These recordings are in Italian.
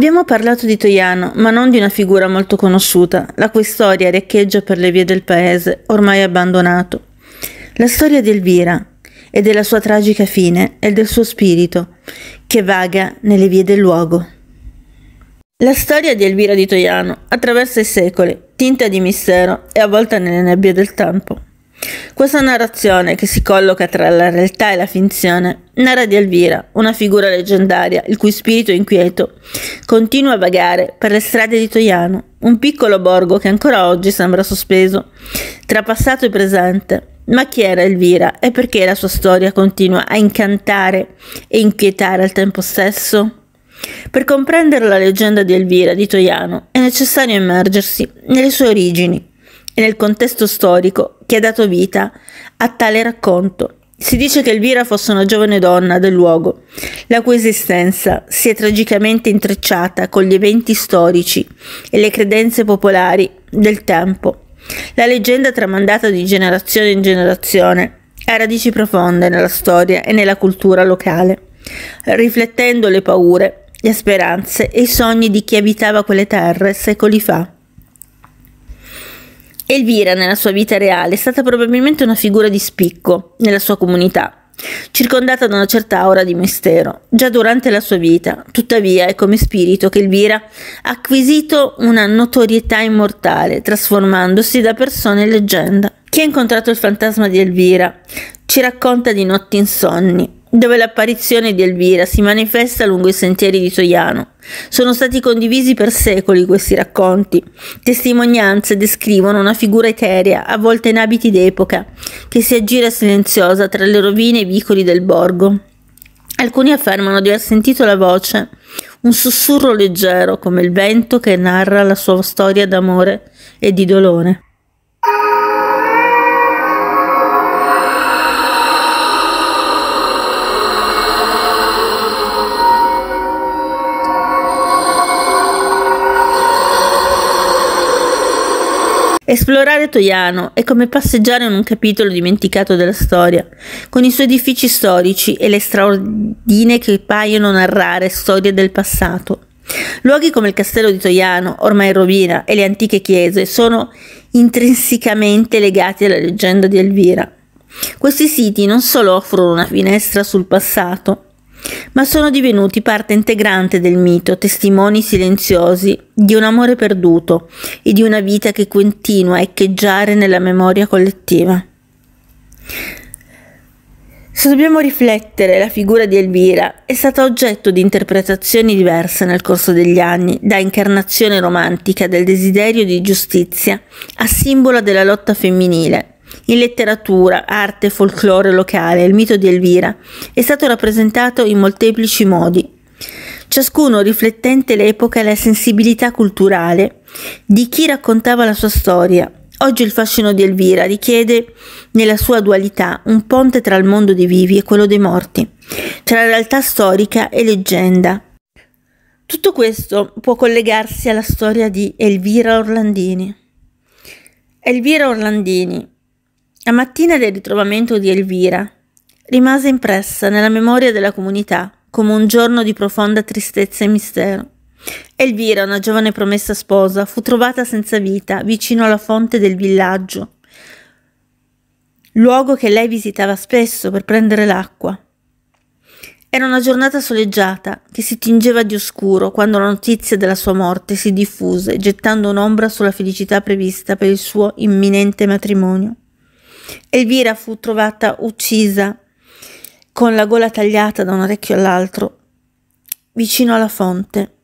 Abbiamo parlato di Toiano, ma non di una figura molto conosciuta, la cui storia recheggia per le vie del paese, ormai abbandonato. La storia di Elvira e della sua tragica fine e del suo spirito, che vaga nelle vie del luogo. La storia di Elvira di Toiano attraversa i secoli, tinta di mistero e avvolta nelle nebbie del tempo. Questa narrazione, che si colloca tra la realtà e la finzione, narra di Elvira, una figura leggendaria il cui spirito inquieto continua a vagare per le strade di Toiano, un piccolo borgo che ancora oggi sembra sospeso tra passato e presente. Ma chi era Elvira e perché la sua storia continua a incantare e inquietare al tempo stesso? Per comprendere la leggenda di Elvira di Toiano è necessario immergersi nelle sue origini e nel contesto storico che ha dato vita a tale racconto. Si dice che Elvira fosse una giovane donna del luogo, la cui esistenza si è tragicamente intrecciata con gli eventi storici e le credenze popolari del tempo. La leggenda tramandata di generazione in generazione ha radici profonde nella storia e nella cultura locale, riflettendo le paure, le speranze e i sogni di chi abitava quelle terre secoli fa. Elvira nella sua vita reale è stata probabilmente una figura di spicco nella sua comunità, circondata da una certa aura di mistero, già durante la sua vita. Tuttavia è come spirito che Elvira ha acquisito una notorietà immortale, trasformandosi da persona in leggenda. Chi ha incontrato il fantasma di Elvira ci racconta di notti insonni, dove l'apparizione di Elvira si manifesta lungo i sentieri di Soiano. Sono stati condivisi per secoli questi racconti. Testimonianze descrivono una figura eterea, avvolta in abiti d'epoca, che si aggira silenziosa tra le rovine e i vicoli del borgo. Alcuni affermano di aver sentito la voce, un sussurro leggero come il vento che narra la sua storia d'amore e di dolore. Esplorare Toiano è come passeggiare in un capitolo dimenticato della storia, con i suoi edifici storici e le straordine che paiono narrare storie del passato. Luoghi come il castello di Toiano, ormai in rovina, e le antiche chiese sono intrinsecamente legati alla leggenda di Elvira. Questi siti non solo offrono una finestra sul passato, ma sono divenuti parte integrante del mito, testimoni silenziosi di un amore perduto e di una vita che continua a echeggiare nella memoria collettiva. Se dobbiamo riflettere, la figura di Elvira è stata oggetto di interpretazioni diverse nel corso degli anni, da incarnazione romantica del desiderio di giustizia a simbolo della lotta femminile, in letteratura, arte, folklore locale, il mito di Elvira è stato rappresentato in molteplici modi, ciascuno riflettente l'epoca e la sensibilità culturale di chi raccontava la sua storia. Oggi il fascino di Elvira richiede, nella sua dualità, un ponte tra il mondo dei vivi e quello dei morti, tra realtà storica e leggenda. Tutto questo può collegarsi alla storia di Elvira Orlandini. Elvira Orlandini, la mattina del ritrovamento di Elvira rimase impressa nella memoria della comunità come un giorno di profonda tristezza e mistero. Elvira, una giovane promessa sposa, fu trovata senza vita vicino alla fonte del villaggio, luogo che lei visitava spesso per prendere l'acqua. Era una giornata soleggiata che si tingeva di oscuro quando la notizia della sua morte si diffuse, gettando un'ombra sulla felicità prevista per il suo imminente matrimonio. Elvira fu trovata uccisa con la gola tagliata da un orecchio all'altro vicino alla fonte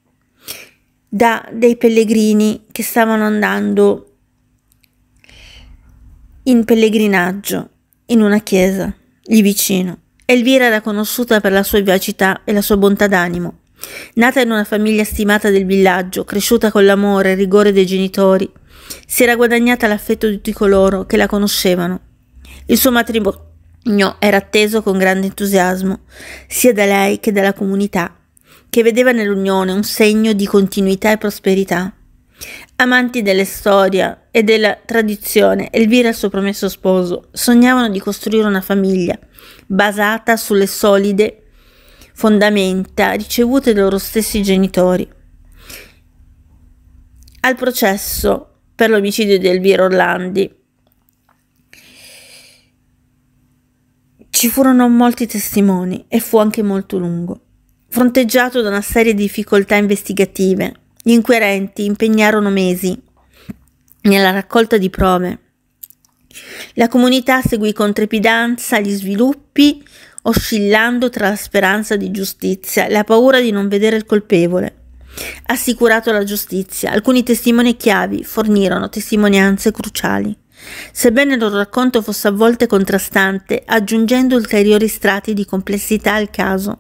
da dei pellegrini che stavano andando in pellegrinaggio in una chiesa lì vicino. Elvira era conosciuta per la sua vivacità e la sua bontà d'animo. Nata in una famiglia stimata del villaggio, cresciuta con l'amore e il rigore dei genitori, si era guadagnata l'affetto di tutti coloro che la conoscevano il suo matrimonio era atteso con grande entusiasmo, sia da lei che dalla comunità, che vedeva nell'unione un segno di continuità e prosperità. Amanti della storia e della tradizione, Elvira e il suo promesso sposo sognavano di costruire una famiglia basata sulle solide fondamenta ricevute dai loro stessi genitori. Al processo per l'omicidio di Elvira Orlandi, Ci furono molti testimoni e fu anche molto lungo. Fronteggiato da una serie di difficoltà investigative, gli inquirenti impegnarono mesi nella raccolta di prove. La comunità seguì con trepidanza gli sviluppi, oscillando tra la speranza di giustizia e la paura di non vedere il colpevole. Assicurato la giustizia, alcuni testimoni chiavi fornirono testimonianze cruciali. Sebbene il loro racconto fosse a volte contrastante, aggiungendo ulteriori strati di complessità al caso.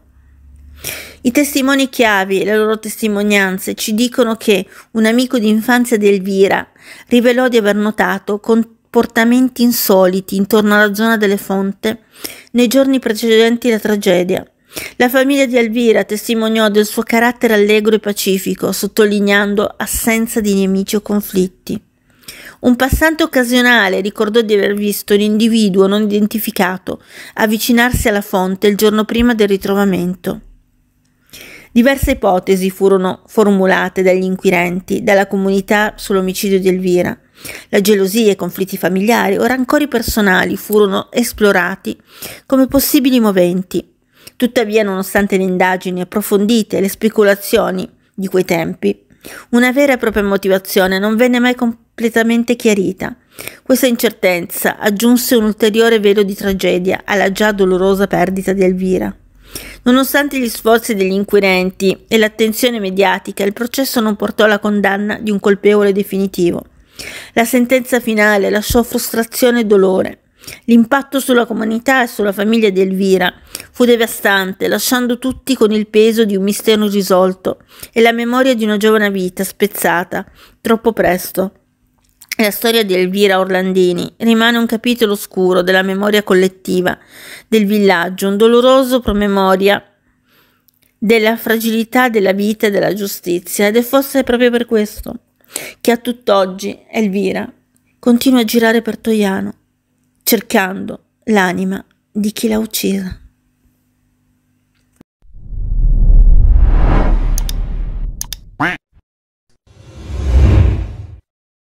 I testimoni chiavi e le loro testimonianze ci dicono che un amico d'infanzia di Elvira rivelò di aver notato comportamenti insoliti intorno alla zona delle fonte nei giorni precedenti la tragedia. La famiglia di Elvira testimoniò del suo carattere allegro e pacifico, sottolineando assenza di nemici o conflitti. Un passante occasionale ricordò di aver visto un individuo non identificato avvicinarsi alla fonte il giorno prima del ritrovamento. Diverse ipotesi furono formulate dagli inquirenti, dalla comunità sull'omicidio di Elvira. La gelosia, i conflitti familiari o rancori personali furono esplorati come possibili moventi. Tuttavia, nonostante le indagini approfondite e le speculazioni di quei tempi, una vera e propria motivazione non venne mai completamente chiarita. Questa incertezza aggiunse un ulteriore velo di tragedia alla già dolorosa perdita di Elvira. Nonostante gli sforzi degli inquirenti e l'attenzione mediatica, il processo non portò alla condanna di un colpevole definitivo. La sentenza finale lasciò frustrazione e dolore. L'impatto sulla comunità e sulla famiglia di Elvira fu devastante, lasciando tutti con il peso di un mistero irrisolto e la memoria di una giovane vita spezzata troppo presto. La storia di Elvira Orlandini rimane un capitolo oscuro della memoria collettiva del villaggio, un doloroso promemoria della fragilità della vita e della giustizia ed è forse proprio per questo che a tutt'oggi Elvira continua a girare per Toiano cercando l'anima di chi l'ha uccisa.